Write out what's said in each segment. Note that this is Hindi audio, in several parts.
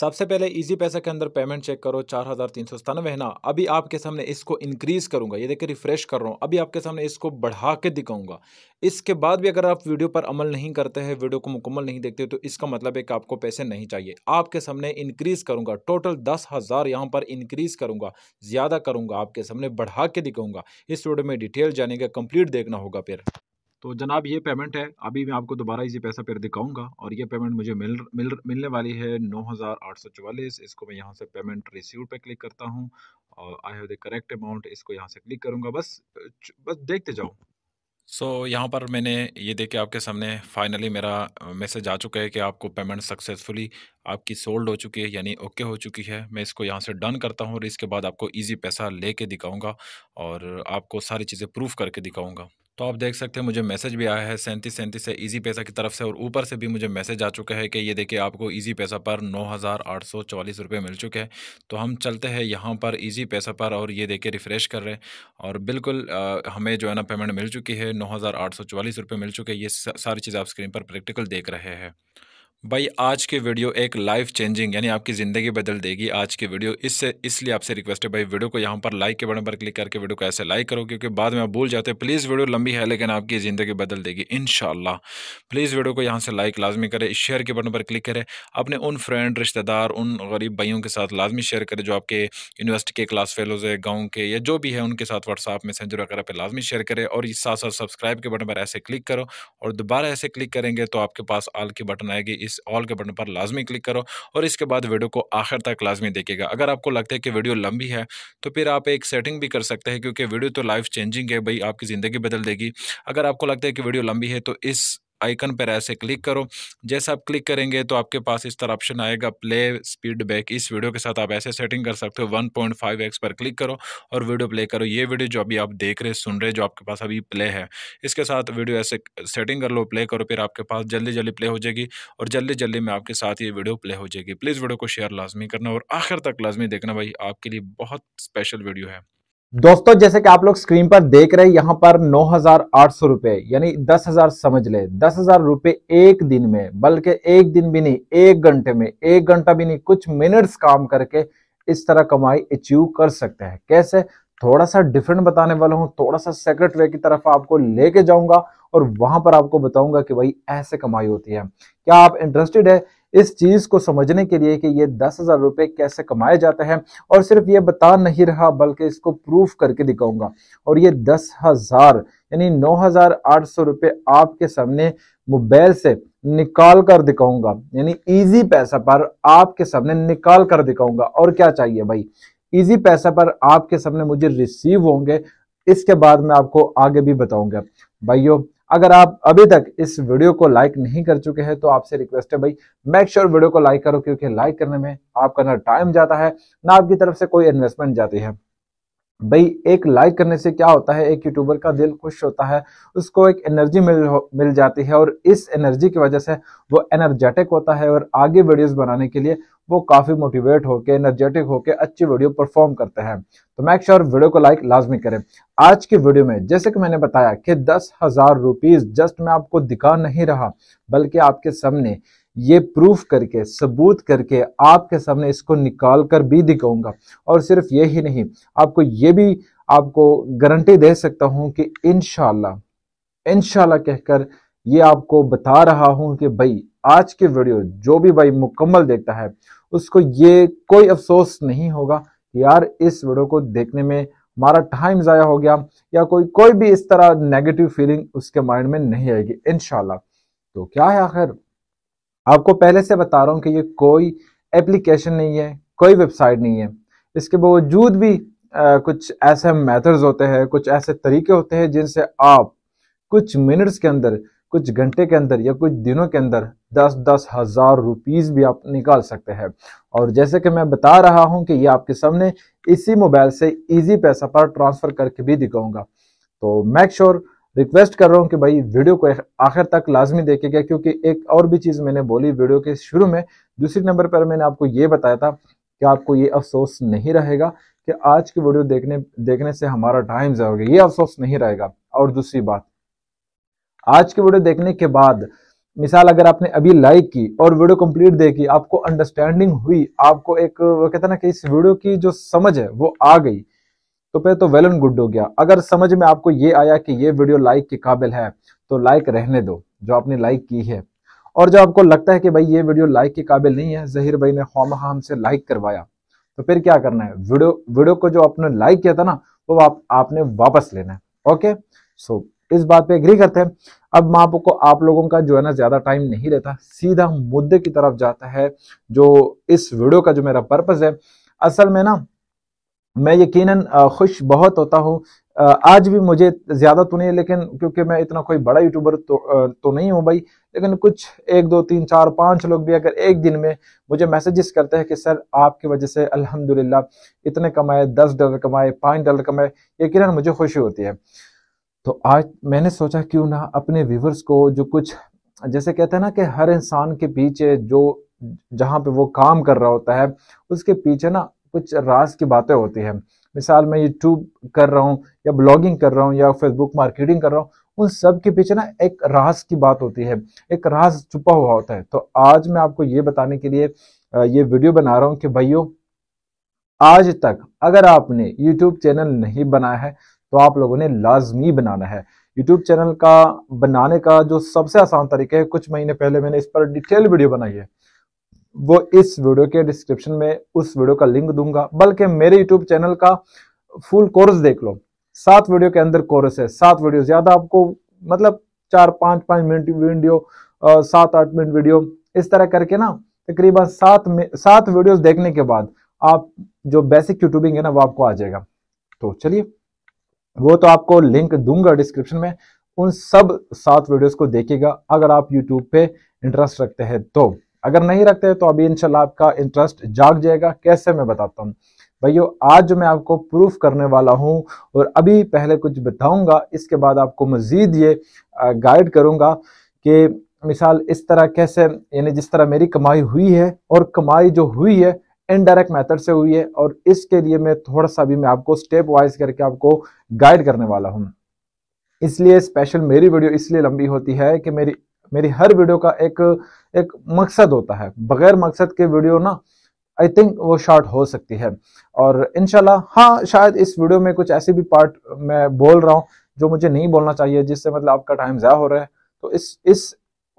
सबसे पहले इजी पैसा के अंदर पेमेंट चेक करो चार हज़ार तीन सौ सतानवे है ना अभी आपके सामने इसको इंक्रीज करूंगा ये देखिए रिफ्रेश कर रहा हूँ अभी आपके सामने इसको बढ़ा के दिखाऊंगा इसके बाद भी अगर आप वीडियो पर अमल नहीं करते हैं वीडियो को मुकम्मल नहीं देखते तो इसका मतलब है कि आपको पैसे नहीं चाहिए आपके सामने इंक्रीज़ करूँगा टोटल दस हज़ार यहाँ पर इंक्रीज़ करूँगा ज़्यादा करूँगा आपके सामने बढ़ा के दिखाऊँगा इस वीडियो में डिटेल जानेंगे कंप्लीट देखना होगा फिर तो जनाब ये पेमेंट है अभी मैं आपको दोबारा इसी पैसा पर दिखाऊंगा और ये पेमेंट मुझे मिल मिल मिलने वाली है नौ हज़ार आठ सौ चवालीस इसको मैं यहाँ से पेमेंट रिसीव पे क्लिक करता हूँ और I have the correct amount इसको यहाँ से क्लिक करूँगा बस बस देखते जाओ सो so, यहाँ पर मैंने ये देखे आपके सामने फाइनली मेरा मैसेज आ चुका है कि आपको पेमेंट सक्सेसफुली आपकी सोल्ड हो चुकी है यानी ओके हो चुकी है मैं इसको यहाँ से डन करता हूँ और इसके बाद आपको इजी पैसा ले दिखाऊंगा दिखाऊँगा और आपको सारी चीज़ें प्रूफ करके दिखाऊँगा तो आप देख सकते हैं मुझे मैसेज भी आया है सैंतीस सैंतीस से इजी पैसा की तरफ से और ऊपर से भी मुझे मैसेज आ चुका है कि ये देखिए आपको इजी पैसा पर नौ हज़ार आठ सौ चौलीस रुपये मिल चुके हैं तो हम चलते हैं यहाँ पर इजी पैसा पर और ये देखिए रिफ़्रेश कर रहे हैं और बिल्कुल आ, हमें जो है ना पेमेंट मिल चुकी है नौ हज़ार आठ सौ रुपये मिल चुके हैं ये सारी चीज़ आप स्क्रीन पर प्रैक्टिकल देख रहे हैं भाई आज के वीडियो एक लाइफ चेंजिंग यानी आपकी ज़िंदगी बदल देगी आज की वीडियो इससे इसलिए आपसे रिक्वेस्ट है भाई वीडियो को यहाँ पर लाइक के बटन पर क्लिक करके वीडियो को ऐसे लाइक करो क्योंकि बाद में आप भूल जाते हैं प्लीज़ वीडियो लंबी है लेकिन आपकी ज़िंदगी बदल देगी इन प्लीज़ वीडियो को यहाँ से लाइक लाजमी करें शेयर के बटन पर क्लिक करें अपने उन फ्रेंड रिश्तेदार उन गरीब भाइयों के साथ लाजमी शेयर करें जो आपके यूनिवर्सिटी के क्लास फेलोज़ है गाँव के या जो भी है उनके साथ व्हाट्सअप मैसेंजर वगैरह पर लाजमी शेयर करें और साथ साथ सब्सक्राइब के बटन पर ऐसे क्लिक करो और दोबारा ऐसे क्लिक करेंगे तो आपके पास आल की बटन आएगी इस ऑल के बटन पर लाजमी क्लिक करो और इसके बाद वीडियो को आखिर तक लाजमी देखेगा अगर आपको लगता है कि वीडियो लंबी है तो फिर आप एक सेटिंग भी कर सकते हैं क्योंकि वीडियो तो लाइफ चेंजिंग है भाई आपकी ज़िंदगी बदल देगी अगर आपको लगता है कि वीडियो लंबी है तो इस आइकन पर ऐसे क्लिक करो जैसे आप क्लिक करेंगे तो आपके पास इस तरह ऑप्शन आएगा प्ले स्पीड बैक इस वीडियो के साथ आप ऐसे सेटिंग कर सकते हो 1.5x पर क्लिक करो और वीडियो प्ले करो ये वीडियो जो अभी आप देख रहे सुन रहे जो आपके पास अभी प्ले है इसके साथ वीडियो ऐसे सेटिंग कर लो प्ले करो फिर आपके पास जल्दी जल्दी प्ले हो जाएगी और जल्दी जल्दी में आपके साथ ये वीडियो प्ले हो जाएगी प्लीज़ वीडियो को शेयर लाजमी करना और आखिर तक लाजमी देखना भाई आपके लिए बहुत स्पेशल वीडियो है दोस्तों जैसे कि आप लोग स्क्रीन पर देख रहे हैं यहां पर नौ हजार आठ सौ रुपए यानी दस हजार समझ ले दस हजार रुपए एक दिन में बल्कि एक दिन भी नहीं एक घंटे में एक घंटा भी नहीं कुछ मिनट्स काम करके इस तरह कमाई अचीव कर सकते हैं कैसे थोड़ा सा डिफरेंट बताने वाला हूँ थोड़ा सा सेक्रेट वे की तरफ आपको लेके जाऊंगा और वहां पर आपको बताऊंगा कि भाई ऐसे कमाई होती है क्या आप इंटरेस्टेड है इस चीज को समझने के लिए कि ये दस हजार रुपए कैसे कमाए जाते हैं और सिर्फ ये बता नहीं रहा बल्कि इसको प्रूफ करके दिखाऊंगा और ये दस हजार यानी नौ हजार आठ सौ रुपये आपके सामने मोबाइल से निकाल कर दिखाऊंगा यानी इजी पैसा पर आपके सामने निकाल कर दिखाऊंगा और क्या चाहिए भाई इजी पैसा पर आपके सामने मुझे रिसीव होंगे इसके बाद में आपको आगे भी बताऊंगा भाइयों अगर आप अभी तक इस वीडियो को लाइक नहीं कर चुके हैं तो आपसे रिक्वेस्ट है भाई मेक श्योर वीडियो को लाइक करो क्योंकि लाइक करने में आपका ना टाइम जाता है ना आपकी तरफ से कोई इन्वेस्टमेंट जाती है भाई एक लाइक करने से क्या होता है एक यूट्यूबर का दिल खुश होता है उसको एक एनर्जी मिल मिल जाती है और इस एनर्जी की वजह से वो एनर्जेटिक होता है और आगे वीडियोस बनाने के लिए वो काफ़ी मोटिवेट होकर एनर्जेटिक होकर अच्छी वीडियो परफॉर्म करते हैं तो मैक श्योर वीडियो को लाइक लाजमी करें आज की वीडियो में जैसे कि मैंने बताया कि दस हज़ार रुपीज़ जस्ट मैं आपको दिखा नहीं रहा बल्कि आपके सामने ये प्रूफ करके सबूत करके आपके सामने इसको निकाल कर भी दिखाऊंगा और सिर्फ ये ही नहीं आपको ये भी आपको गारंटी दे सकता हूं कि इनशाला इनशाला कहकर ये आपको बता रहा हूं कि भाई आज की वीडियो जो भी भाई मुकम्मल देखता है उसको ये कोई अफसोस नहीं होगा कि यार इस वीडियो को देखने में हमारा टाइम ज़ाया हो गया या कोई कोई भी इस तरह नेगेटिव फीलिंग उसके माइंड में नहीं आएगी इनशाला तो क्या है आखिर आपको पहले से बता रहा हूँ कि ये कोई एप्लीकेशन नहीं है कोई वेबसाइट नहीं है इसके बावजूद भी आ, कुछ ऐसे मेथड्स होते हैं कुछ ऐसे तरीके होते हैं जिनसे आप कुछ मिनट्स के अंदर कुछ घंटे के अंदर या कुछ दिनों के अंदर दस दस हज़ार रुपीज़ भी आप निकाल सकते हैं और जैसे कि मैं बता रहा हूं कि ये आपके सामने इसी मोबाइल से इजी पैसा पर ट्रांसफ़र करके भी दिखाऊंगा तो मैक श्योर रिक्वेस्ट कर रहा हूँ कि भाई वीडियो को आखिर तक लाजमी देखेगा क्योंकि एक और भी चीज़ मैंने बोली वीडियो के शुरू में दूसरे नंबर पर मैंने आपको ये बताया था कि आपको ये अफसोस नहीं रहेगा कि आज की वीडियो देखने देखने से हमारा टाइम ज़्यादा ये अफसोस नहीं रहेगा और दूसरी बात आज की वीडियो देखने के बाद मिसाल अगर आपने अभी लाइक की और वीडियो कंप्लीट देखी आपको अंडरस्टैंडिंग हुई आपको एक वो कहते हैं ना कि इस वीडियो की जो समझ है वो आ गई तो फिर तो वेल एंड गुड हो गया अगर समझ में आपको ये आया कि ये वीडियो लाइक के काबिल है तो लाइक रहने दो जो आपने लाइक की है और जो आपको लगता है कि भाई ये वीडियो लाइक के काबिल नहीं है जहिर भाई ने खाम हमसे लाइक करवाया तो फिर क्या करना है वीडियो वीडियो को जो आपने लाइक किया था ना वो आप, आपने वापस लेना है ओके सो इस बात पे एग्री करते हैं अब मैं को आप लोगों का जो है ना ज्यादा टाइम नहीं रहता सीधा मुद्दे की तरफ जाता है जो इस वीडियो का जो मेरा पर्पज है असल में ना मैं यकीन खुश बहुत होता हूँ आज भी मुझे ज़्यादा तो नहीं है लेकिन क्योंकि मैं इतना कोई बड़ा यूट्यूबर तो तो नहीं हूँ भाई लेकिन कुछ एक दो तीन चार पांच लोग भी अगर एक दिन में मुझे मैसेजेस करते हैं कि सर आपकी वजह से अल्हम्दुलिल्लाह इतने कमाए दस डॉलर कमाए पाँच डॉलर कमाए यकीन मुझे खुशी होती है तो आज मैंने सोचा क्यों ना अपने व्यूवर्स को जो कुछ जैसे कहते हैं ना कि हर इंसान के पीछे जो जहाँ पे वो काम कर रहा होता है उसके पीछे ना कुछ राज की बातें होती है मिसाल मैं यूट्यूब कर रहा हूँ या ब्लॉगिंग कर रहा हूँ या फेसबुक मार्केटिंग कर रहा हूँ उन सब के पीछे ना एक राज की बात होती है एक राज छुपा हुआ होता है तो आज मैं आपको ये बताने के लिए ये वीडियो बना रहा हूँ कि भाइयों आज तक अगर आपने YouTube चैनल नहीं बनाया है तो आप लोगों ने लाजमी बनाना है यूट्यूब चैनल का बनाने का जो सबसे आसान तरीका है कुछ महीने पहले मैंने इस पर डिटेल वीडियो बनाई है वो इस वीडियो के डिस्क्रिप्शन में उस वीडियो का लिंक दूंगा बल्कि मेरे यूट्यूब चैनल का फुल कोर्स देख लो सात वीडियो के अंदर कोर्स है सात वीडियो ज्यादा आपको मतलब चार पांच पांच मिनट वीडियो सात आठ मिनट वीडियो इस तरह करके ना तकरीबन सात सात वीडियोस देखने के बाद आप जो बेसिक यूट्यूबिंग है ना वो आपको आ जाएगा तो चलिए वो तो आपको लिंक दूंगा डिस्क्रिप्शन में उन सब सात वीडियोस को देखिएगा अगर आप यूट्यूब पे इंटरेस्ट रखते हैं तो अगर नहीं रखते हैं तो अभी इनशाला आपका इंटरेस्ट जाग जाएगा कैसे मैं बताता हूँ भाइयों आज मैं आपको प्रूफ करने वाला हूँ और अभी पहले कुछ बताऊंगा इसके बाद आपको मजीद ये गाइड करूंगा कि मिसाल इस तरह कैसे यानी जिस तरह मेरी कमाई हुई है और कमाई जो हुई है इनडायरेक्ट मेथड से हुई है और इसके लिए मैं थोड़ा सा भी मैं आपको स्टेप वाइज करके आपको गाइड करने वाला हूँ इसलिए स्पेशल मेरी वीडियो इसलिए लंबी होती है कि मेरी मेरी हर वीडियो का एक एक मकसद होता है बगैर मकसद के वीडियो ना आई थिंक वो शॉर्ट हो सकती है और इनशाला हाँ शायद इस वीडियो में कुछ ऐसे भी पार्ट मैं बोल रहा हूँ जो मुझे नहीं बोलना चाहिए जिससे मतलब आपका टाइम ज़्यादा हो रहा है तो इस इस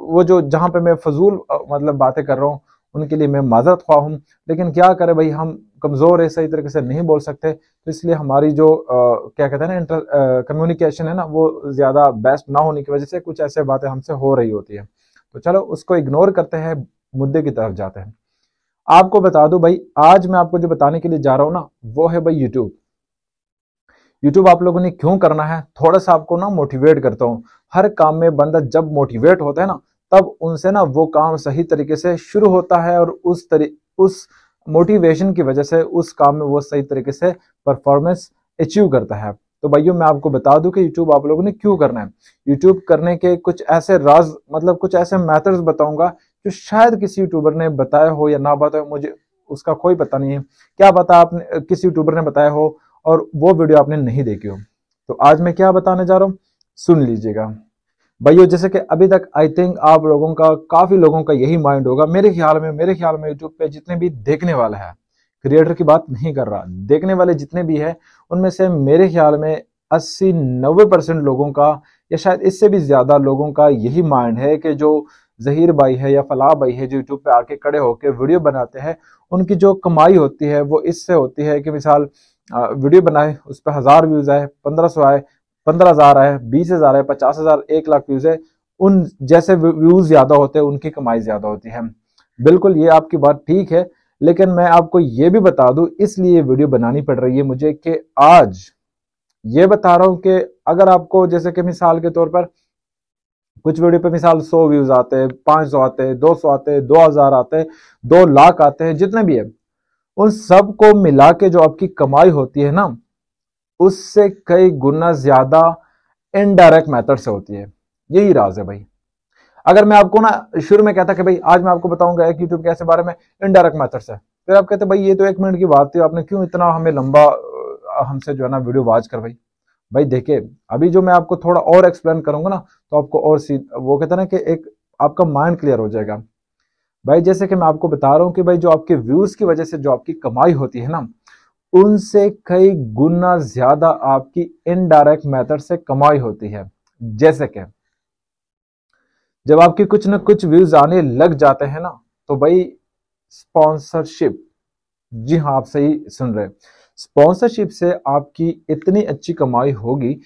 वो जो जहाँ पे मैं फजूल मतलब बातें कर रहा हूँ उनके लिए मैं माजरत ख्वा हूँ लेकिन क्या करें भाई हम कमज़ोर है सही तरीके से नहीं बोल सकते तो इसलिए हमारी जो आ, क्या कहते हैं ना इंटर कम्युनिकेशन है ना वो ज़्यादा बेस्ट ना होने की वजह से कुछ ऐसे बातें हमसे हो रही होती है तो चलो उसको इग्नोर करते हैं मुद्दे की तरफ जाते हैं आपको बता दूं भाई आज मैं आपको जो बताने के लिए जा रहा हूँ ना वो है भाई यूट्यूब यूट्यूब आप लोगों ने क्यों करना है थोड़ा सा आपको ना मोटिवेट करता हूँ हर काम में बंदा जब मोटिवेट होता है ना तब उनसे ना वो काम सही तरीके से शुरू होता है और उस तरी उस मोटिवेशन की वजह से उस काम में वो सही तरीके से परफॉर्मेंस अचीव करता है तो भाइयों मैं आपको बता दूं कि YouTube आप लोगों ने क्यों करना है YouTube करने के कुछ ऐसे राज मतलब कुछ ऐसे मैथड्स बताऊंगा जो शायद किसी यूट्यूबर ने बताया हो या ना बताया हो मुझे उसका कोई पता नहीं है क्या पता आपने किसी यूट्यूबर ने बताया हो और वो वीडियो आपने नहीं देखी हो तो आज मैं क्या बताने जा रहा हूँ सुन लीजिएगा भाइयों जैसे कि अभी तक आई थिंक आप लोगों का काफी लोगों का यही माइंड होगा मेरे ख्याल में मेरे ख्याल में यूट्यूब पे जितने भी देखने वाले हैं क्रिएटर की बात नहीं कर रहा देखने वाले जितने भी हैं उनमें से मेरे ख्याल में अस्सी नब्बे परसेंट लोगों का या शायद इससे भी ज्यादा लोगों का यही माइंड है कि जो जहीर भाई है या फलाह भाई है जो यूट्यूब पे आके खड़े होकर वीडियो बनाते हैं उनकी जो कमाई होती है वो इससे होती है कि मिसाल वीडियो बनाए उस पर हज़ार व्यूज़ आए पंद्रह सौ आए पंद्रह हजार है बीस हजार है पचास हजार एक लाख व्यूज है उन जैसे व्यूज ज्यादा होते हैं उनकी कमाई ज्यादा होती है बिल्कुल ये आपकी बात ठीक है लेकिन मैं आपको ये भी बता दू इसलिए वीडियो बनानी पड़ रही है मुझे कि आज ये बता रहा हूं कि अगर आपको जैसे कि मिसाल के तौर पर कुछ वीडियो पे मिसाल 100 व्यूज आते हैं 500 आते हैं 200 आते हैं 2000 आते हैं 2 लाख आते हैं जितने भी है उन सबको मिला के जो आपकी कमाई होती है ना उससे कई गुना ज्यादा इनडायरेक्ट मेथड से होती है यही राज है भाई अगर मैं आपको ना शुरू में कहता कि भाई आज मैं आपको बताऊंगा एक यूट्यूब कैसे बारे में इनडायरेक्ट मैथड से फिर आप कहते भाई ये तो एक मिनट की बात थी आपने क्यों इतना हमें लंबा हमसे जो है ना वीडियो वाच कर भाई भाई देखिए अभी जो मैं आपको थोड़ा और एक्सप्लेन करूंगा ना तो आपको और सी वो कहते ना कि एक आपका माइंड क्लियर हो जाएगा भाई जैसे कि मैं आपको बता रहा हूँ कि भाई जो आपके व्यूज की वजह से जो आपकी कमाई होती है ना उनसे कई गुना ज्यादा आपकी इनडायरेक्ट मेथड से कमाई होती है जैसे कि जब आपके कुछ ना कुछ व्यूज आने लग जाते हैं ना तो भाई स्पॉन्सरशिप जी हाँ आप सही सुन रहे स्पॉन्सरशिप से आपकी इतनी अच्छी कमाई होगी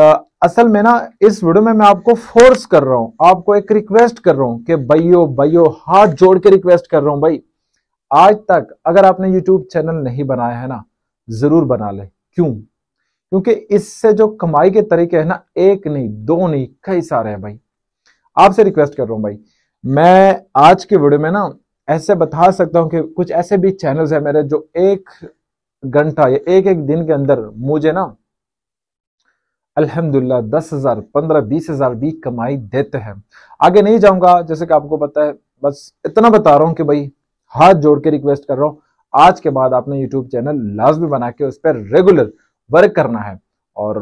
आ, असल में ना इस वीडियो में मैं आपको फोर्स कर रहा हूं आपको एक रिक्वेस्ट कर रहा हूं कि भाइयो भाइयो हाथ जोड़ के रिक्वेस्ट कर रहा हूं भाई आज तक अगर आपने यूट्यूब चैनल नहीं बनाया है ना जरूर बना ले क्यों क्योंकि इससे जो कमाई के तरीके है ना एक नहीं दो नहीं कई सारे हैं भाई आपसे रिक्वेस्ट कर रहा हूं भाई मैं आज के वीडियो में ना ऐसे बता सकता हूं कि कुछ ऐसे भी चैनल्स हैं मेरे जो एक घंटा या एक एक दिन के अंदर मुझे ना अल्हम्दुलिल्लाह दस हजार पंद्रह बीस हजार भी कमाई देते हैं आगे नहीं जाऊंगा जैसे कि आपको पता है बस इतना बता रहा हूं कि भाई हाथ जोड़ के रिक्वेस्ट कर रहा हूं आज के बाद आपने यूट्यूब चैनल लाजमी बना के उस पर रेगुलर वर्क करना है और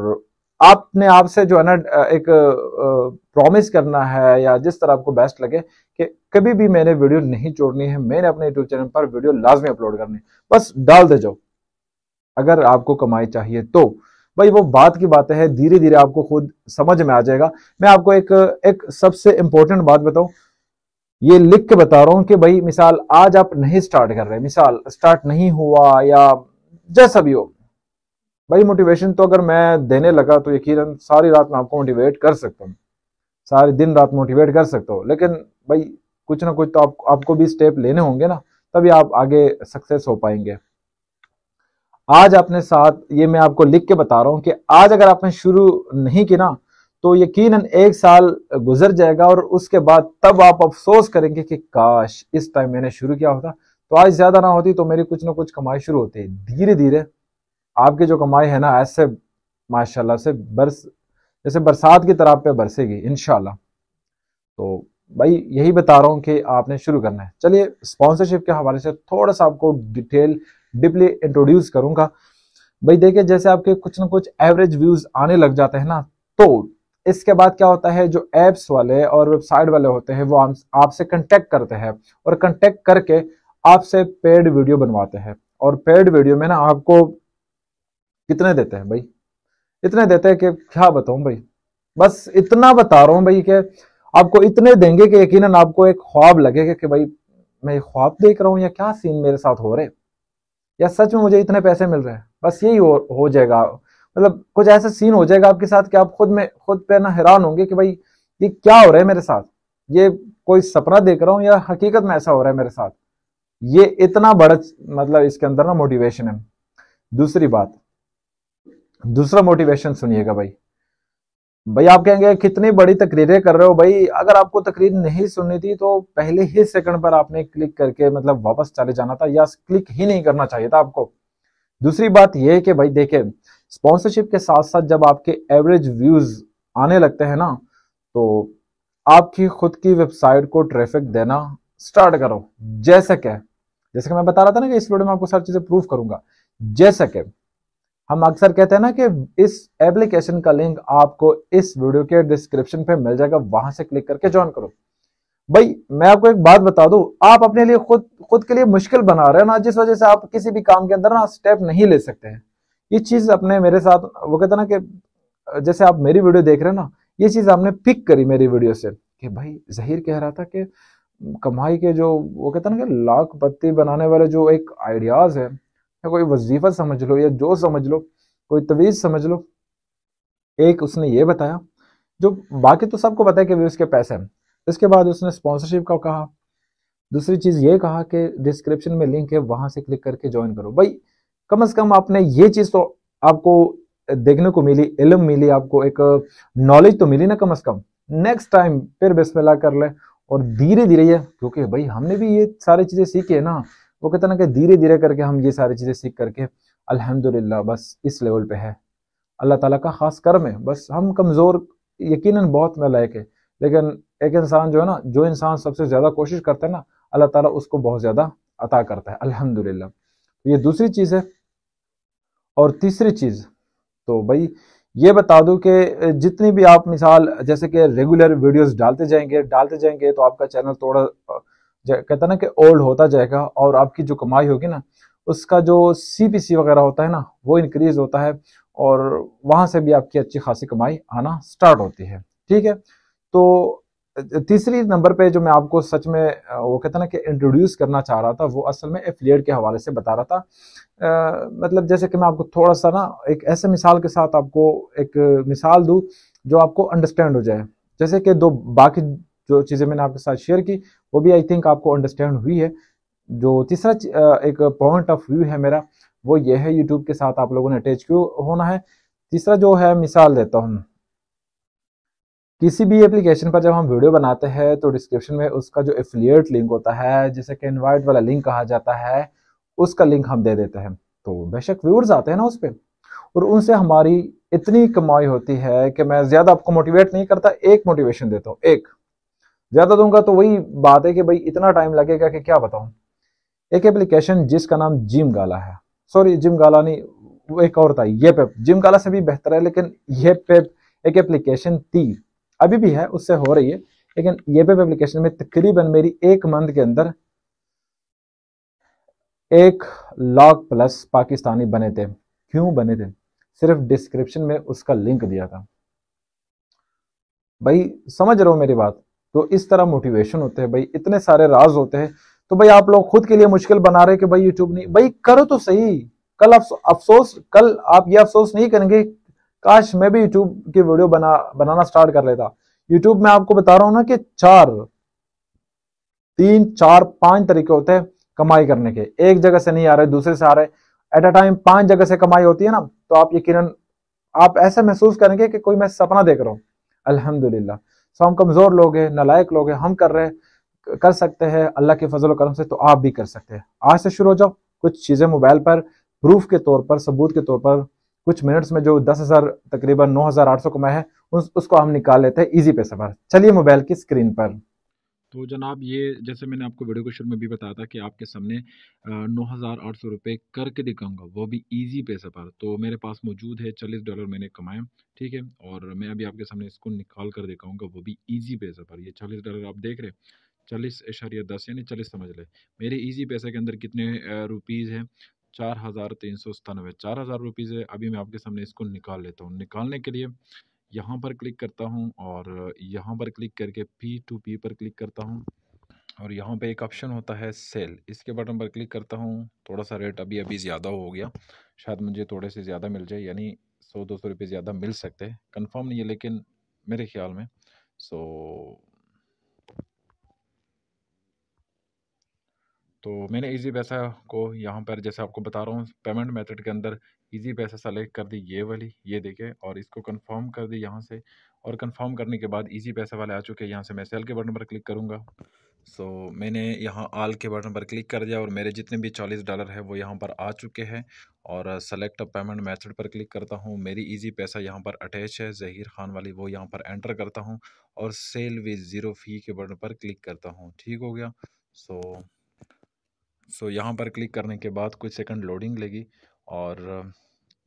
आपने आपसे जो है ना एक प्रॉमिस करना है या जिस तरह आपको बेस्ट लगे कि कभी भी मैंने वीडियो नहीं छोड़नी है मैंने अपने यूट्यूब चैनल पर वीडियो लाजमी अपलोड करनी बस डाल दे जाओ अगर आपको कमाई चाहिए तो भाई वो बात की बातें है धीरे धीरे आपको खुद समझ में आ जाएगा मैं आपको एक एक सबसे इंपॉर्टेंट बात बताऊं ये लिख के बता रहा हूं कि भाई मिसाल आज आप नहीं स्टार्ट कर रहे मिसाल स्टार्ट नहीं हुआ या जैसा भी हो भाई मोटिवेशन तो अगर मैं देने लगा तो यकीन सारी रात में आपको मोटिवेट कर सकता हूँ सारे दिन रात मोटिवेट कर सकता हूँ लेकिन भाई कुछ ना कुछ तो आप, आपको भी स्टेप लेने होंगे ना तभी आप आगे सक्सेस हो पाएंगे आज आपने साथ ये मैं आपको लिख के बता रहा हूँ कि आज अगर आपने शुरू नहीं की ना तो यकीनन एक साल गुजर जाएगा और उसके बाद तब आप अफसोस करेंगे कि काश इस टाइम मैंने शुरू किया होता तो आज ज़्यादा ना होती तो मेरी कुछ ना कुछ कमाई शुरू होती धीरे धीरे आपकी जो कमाई है ना ऐसे माशाल्लाह से बरस जैसे बरसात की तरह पे बरसेगी इनशाला तो भाई यही बता रहा हूँ कि आपने शुरू करना है चलिए स्पॉन्सरशिप के हवाले से थोड़ा सा आपको डिटेल डिपली इंट्रोड्यूस करूँगा भाई देखिए जैसे आपके कुछ ना कुछ एवरेज व्यूज़ आने लग जाते हैं ना तो इसके बाद क्या होता है जो एप्स वाले और वेबसाइट वाले होते हैं वो आपसे कंटेक्ट करते हैं और कंटेक्ट करके आपसे पेड वीडियो बनवाते हैं और पेड वीडियो में ना आपको कितने देते हैं भाई इतने देते हैं कि क्या बताऊं भाई बस इतना बता रहा हूं भाई कि आपको इतने देंगे कि यकीनन आपको एक ख्वाब लगेगा कि भाई मैं ये ख्वाब देख रहा हूं या क्या सीन मेरे साथ हो रहे या सच में मुझे इतने पैसे मिल रहे हैं बस यही हो, हो जाएगा मतलब कुछ ऐसा सीन हो जाएगा आपके साथ कि आप खुद में खुद पे ना हैरान होंगे कि भाई ये क्या हो रहा है मेरे साथ ये कोई सपना देख रहा हूँ या हकीकत में ऐसा हो रहा है मेरे साथ ये इतना बड़ा मतलब इसके अंदर ना मोटिवेशन है दूसरी बात दूसरा मोटिवेशन सुनिएगा भाई भाई आप कहेंगे कितनी बड़ी तकरीरें कर रहे हो भाई अगर आपको तकरीर नहीं सुननी थी तो पहले ही सेकंड पर आपने क्लिक करके मतलब वापस चले जाना था या क्लिक ही नहीं करना चाहिए था आपको दूसरी बात यह है कि भाई देखे स्पॉन्सरशिप के साथ साथ जब आपके एवरेज व्यूज आने लगते हैं ना तो आपकी खुद की वेबसाइट को ट्रैफिक देना स्टार्ट करो जैसे कि जैसे कि मैं बता रहा था ना कि इस वीडियो में आपको सारी चीजें प्रूफ करूंगा जैसे कि हम अक्सर कहते हैं ना कि इस एप्लीकेशन का लिंक आपको इस वीडियो के डिस्क्रिप्शन पे मिल जाएगा वहां से क्लिक करके ज्वाइन करो भाई मैं आपको एक बात बता दू आप अपने लिए खुद खुद के लिए मुश्किल बना रहे हो ना जिस वजह से आप किसी भी काम के अंदर ना स्टेप नहीं ले सकते हैं ये चीज़ अपने मेरे साथ वो कहते ना कि जैसे आप मेरी वीडियो देख रहे हैं ना ये चीज़ आपने पिक करी मेरी वीडियो से कि भाई जहीर कह रहा था कि कमाई के जो वो कहते ना कि लाख पत्ती बनाने वाले जो एक आइडियाज़ है या कोई वजीफा समझ लो या जो समझ लो कोई तवीज़ समझ लो एक उसने ये बताया जो बाकी तो सबको पता है कि उसके पैसे हैं इसके बाद उसने स्पॉन्सरशिप का कहा दूसरी चीज़ ये कहा कि डिस्क्रिप्शन में लिंक है वहां से क्लिक करके ज्वाइन करो भाई कम से कम आपने ये चीज तो आपको देखने को मिली इलम मिली आपको एक नॉलेज तो मिली ना कम से कम नेक्स्ट टाइम फिर बिस्मिल्लाह कर ले और धीरे धीरे ये क्योंकि भाई हमने भी ये सारी चीज़ें सीखी है ना वो कहते ना कि धीरे धीरे करके हम ये सारी चीज़ें सीख करके अल्हम्दुलिल्लाह बस इस लेवल पे है अल्लाह ताला का ख़ास कर्म है बस हम कमज़ोर यकीनन बहुत में लायक है लेकिन एक इंसान जो है ना जो इंसान सबसे ज़्यादा कोशिश करता है ना अल्लाह ताला उसको बहुत ज़्यादा अता करता है अल्हम्दुलिल्लाह ये दूसरी चीज़ है और तीसरी चीज़ तो भाई ये बता दूं कि जितनी भी आप मिसाल जैसे कि रेगुलर वीडियोस डालते जाएंगे डालते जाएंगे तो आपका चैनल थोड़ा कहता ना कि ओल्ड होता जाएगा और आपकी जो कमाई होगी ना उसका जो सी वगैरह होता है ना वो इनक्रीज होता है और वहाँ से भी आपकी अच्छी खासी कमाई आना स्टार्ट होती है ठीक है तो तीसरी नंबर पे जो मैं आपको सच में वो कहते ना कि इंट्रोड्यूस करना चाह रहा था वो असल में एफिलियट के हवाले से बता रहा था आ, मतलब जैसे कि मैं आपको थोड़ा सा ना एक ऐसे मिसाल के साथ आपको एक मिसाल दूँ जो आपको अंडरस्टैंड हो जाए जैसे कि दो बाकी जो चीज़ें मैंने आपके साथ शेयर की वो भी आई थिंक आपको अंडरस्टैंड हुई है जो तीसरा एक पॉइंट ऑफ व्यू है मेरा वो ये है यूट्यूब के साथ आप लोगों ने अटैच क्यों होना है तीसरा जो है मिसाल देता हूँ किसी भी एप्लीकेशन पर जब हम वीडियो बनाते हैं तो डिस्क्रिप्शन में उसका जो एफिलियट लिंक होता है जिसे कि इन्वाइट वाला लिंक कहा जाता है उसका लिंक हम दे देते हैं तो बेशक व्यूअर्स आते हैं ना उस पर और उनसे हमारी इतनी कमाई होती है कि मैं ज़्यादा आपको मोटिवेट नहीं करता एक मोटिवेशन देता हूँ एक ज़्यादा दूंगा तो वही बात है कि भाई इतना टाइम लगेगा कि क्या बताऊँ एक एप्लीकेशन जिसका नाम जिम गाला है सॉरी जिम गाला नहीं वो एक और था ये पेप जिम गाला से भी बेहतर है लेकिन ये पेप एक एप्लीकेशन थी अभी भी है उससे हो रही है लेकिन ये वेब एप्लीकेशन में तकरीबन मेरी एक मंथ के अंदर एक लाख प्लस पाकिस्तानी बने थे क्यों बने थे सिर्फ डिस्क्रिप्शन में उसका लिंक दिया था भाई समझ रहे हो मेरी बात तो इस तरह मोटिवेशन होते हैं भाई इतने सारे राज होते हैं तो भाई आप लोग खुद के लिए मुश्किल बना रहे कि भाई यूट्यूब नहीं भाई करो तो सही कल अफसोस कल आप ये अफसोस नहीं करेंगे काश मैं भी यूट्यूब की वीडियो बना बनाना स्टार्ट कर लेता यूट्यूब में आपको बता रहा हूं ना कि चार तीन चार पांच तरीके होते हैं कमाई करने के एक जगह से नहीं आ रहे दूसरे से आ रहे एट अ टाइम पांच जगह से कमाई होती है ना तो आप यकीन आप ऐसा महसूस करेंगे कि कोई मैं सपना देख रहा हूँ अल्हम्दुलिल्लाह सो हम कमज़ोर लोग हैं नलायक लोग हैं हम कर रहे कर सकते हैं अल्लाह के फजल करम से तो आप भी कर सकते हैं आज से शुरू हो जाओ कुछ चीज़ें मोबाइल पर प्रूफ के तौर पर सबूत के तौर पर कुछ मिनट्स में जो दस हज़ार तकरीबन नौ हज़ार आठ सौ कमाए हैं उस, उसको हम निकाल लेते हैं ईजी पैसे पर चलिए मोबाइल की स्क्रीन पर तो जनाब ये जैसे मैंने आपको वीडियो को शुरू में भी बताया था कि आपके सामने नौ हज़ार आठ सौ रुपये करके दिखाऊंगा वो भी इजी पैसे पर तो मेरे पास मौजूद है चालीस डॉलर मैंने कमाए ठीक है और मैं अभी आपके सामने इसको निकाल कर दिखाऊंगा वो भी इजी पैसे पर ये चालीस डॉलर आप देख रहे हैं चालीस इशारिया दस यानी चालीस समझ ले मेरे इजी पैसे के अंदर कितने रुपीज़ हैं चार हज़ार तीन सौ सतानवे चार हज़ार रुपीज़ है अभी मैं आपके सामने इसको निकाल लेता हूँ निकालने के लिए यहाँ पर क्लिक करता हूँ और यहाँ पर क्लिक करके पी टू पी पर क्लिक करता हूँ और यहाँ पे एक ऑप्शन होता है सेल इसके बटन पर क्लिक करता हूँ थोड़ा सा रेट अभी अभी ज़्यादा हो गया शायद मुझे थोड़े से ज़्यादा मिल जाए यानी सौ दो सौ रुपये ज़्यादा मिल सकते हैं कन्फर्म नहीं है लेकिन मेरे ख्याल में सो तो मैंने इजी पैसा को यहाँ पर जैसे आपको बता रहा हूँ पेमेंट मेथड के अंदर इजी पैसा सेलेक्ट कर दी ये वाली ये देखे और इसको कंफर्म कर दी यहाँ से और कंफर्म करने के बाद इजी पैसा वाले आ चुके हैं यहाँ से मैं सेल के बटन पर क्लिक करूँगा सो so, मैंने यहाँ आल के बटन पर क्लिक कर दिया और मेरे जितने भी चालीस डॉलर है वो यहाँ पर आ चुके हैं और सेलेक्ट पेमेंट मेथड पर क्लिक करता हूँ मेरी इजी पैसा यहाँ पर अटैच है जहीर खान वाली वो यहाँ पर एंटर करता हूँ और सेल विद ज़ीरो फ़ी के बटन पर क्लिक करता हूँ ठीक हो गया सो so, सो so, यहाँ पर क्लिक करने के बाद कुछ सेकंड लोडिंग लेगी और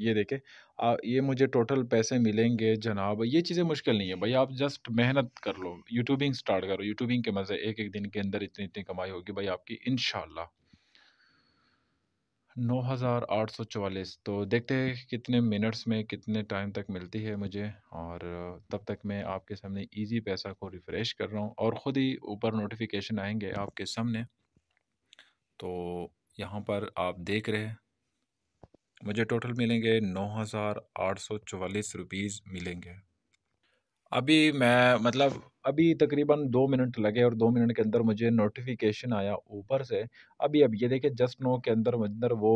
ये देखे आ, ये मुझे टोटल पैसे मिलेंगे जनाब ये चीज़ें मुश्किल नहीं है भाई आप जस्ट मेहनत कर लो यूट्यूबिंग स्टार्ट करो यूट्यूबिंग के मज़े एक एक दिन के अंदर इतनी इतनी कमाई होगी भाई आपकी इन शाला हज़ार आठ सौ चवालीस तो देखते हैं कितने मिनट्स में कितने टाइम तक मिलती है मुझे और तब तक मैं आपके सामने ईजी पैसा को रिफ़्रेश कर रहा हूँ और ख़ुद ही ऊपर नोटिफिकेशन आएंगे आपके सामने तो यहाँ पर आप देख रहे हैं मुझे टोटल मिलेंगे नौ हज़ार आठ सौ चवालीस रुपीज़ मिलेंगे अभी मैं मतलब अभी तकरीबन दो मिनट लगे और दो मिनट के अंदर मुझे नोटिफिकेशन आया ऊपर से अभी अब ये देखे जस्ट नो के अंदर अंदर वो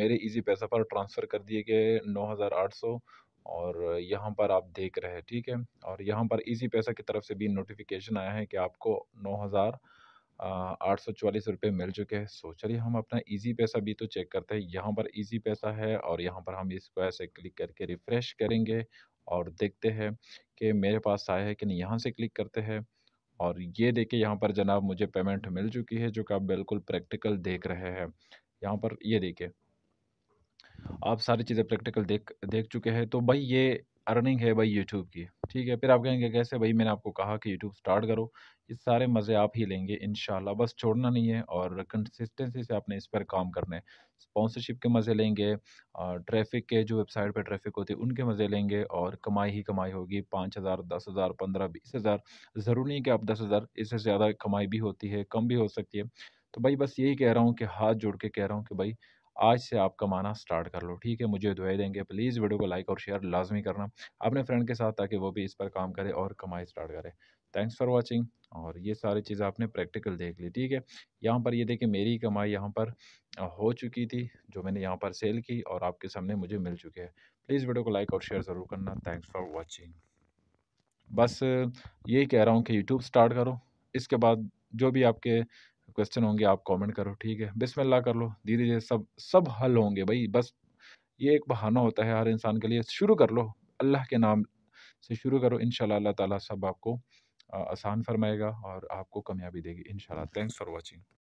मेरे इजी पैसा पर ट्रांसफ़र कर दिए गए नौ हज़ार आठ सौ और यहाँ पर आप देख रहे हैं ठीक है और यहाँ पर इजी पैसा की तरफ से भी नोटिफिकेशन आया है कि आपको नौ हज़ार आठ सौ चवालीस रुपये मिल चुके हैं सो चलिए हम अपना इजी पैसा भी तो चेक करते हैं यहाँ पर इजी पैसा है और यहाँ पर हम इसको ऐसे क्लिक करके रिफ़्रेश करेंगे और देखते हैं कि मेरे पास आया है कि नहीं यहाँ से क्लिक करते हैं और ये देखिए यहाँ पर जनाब मुझे पेमेंट मिल चुकी है जो कि आप बिल्कुल प्रैक्टिकल देख रहे हैं यहाँ पर ये देखिए आप सारी चीज़ें प्रैक्टिकल देख देख चुके हैं तो भाई ये अर्निंग है भाई यूट्यूब की ठीक है फिर आप कहेंगे कैसे भाई मैंने आपको कहा कि यूट्यूब स्टार्ट करो ये सारे मज़े आप ही लेंगे इन बस छोड़ना नहीं है और कंसिस्टेंसी से आपने इस पर काम करना है स्पॉन्सरशिप के मज़े लेंगे और ट्रैफिक के जो वेबसाइट पर ट्रैफिक होती है उनके मज़े लेंगे और कमाई ही कमाई होगी पाँच हज़ार दस हज़ार पंद्रह बीस हज़ार ज़रूरी नहीं कि आप दस हज़ार इससे ज़्यादा कमाई भी होती है कम भी हो सकती है तो भाई बस यही कह रहा हूँ कि हाथ जोड़ के कह रहा हूँ कि भाई आज से आप कमाना स्टार्ट कर लो ठीक है मुझे दुआई देंगे प्लीज़ वीडियो को लाइक और शेयर लाजमी करना अपने फ्रेंड के साथ ताकि वो भी इस पर काम करे और कमाई स्टार्ट करे थैंक्स फॉर वॉचिंग और ये सारी चीज़ें आपने प्रैक्टिकल देख ली ठीक है यहाँ पर ये देखिए मेरी कमाई यहाँ पर हो चुकी थी जो मैंने यहाँ पर सेल की और आपके सामने मुझे मिल चुके हैं प्लीज़ वीडियो को लाइक और शेयर ज़रूर करना थैंक्स फॉर वॉचिंग बस यही कह रहा हूँ कि यूट्यूब स्टार्ट करो इसके बाद जो भी आपके क्वेश्चन होंगे आप कमेंट करो ठीक है बिस्मिल्लाह कर लो धीरे धीरे सब सब हल होंगे भाई बस ये एक बहाना होता है हर इंसान के लिए शुरू कर लो अल्लाह के नाम से शुरू करो इन अल्लाह ताला सब आपको आसान फरमाएगा और आपको कामयाबी देगी इन थैंक्स फॉर वॉचिंग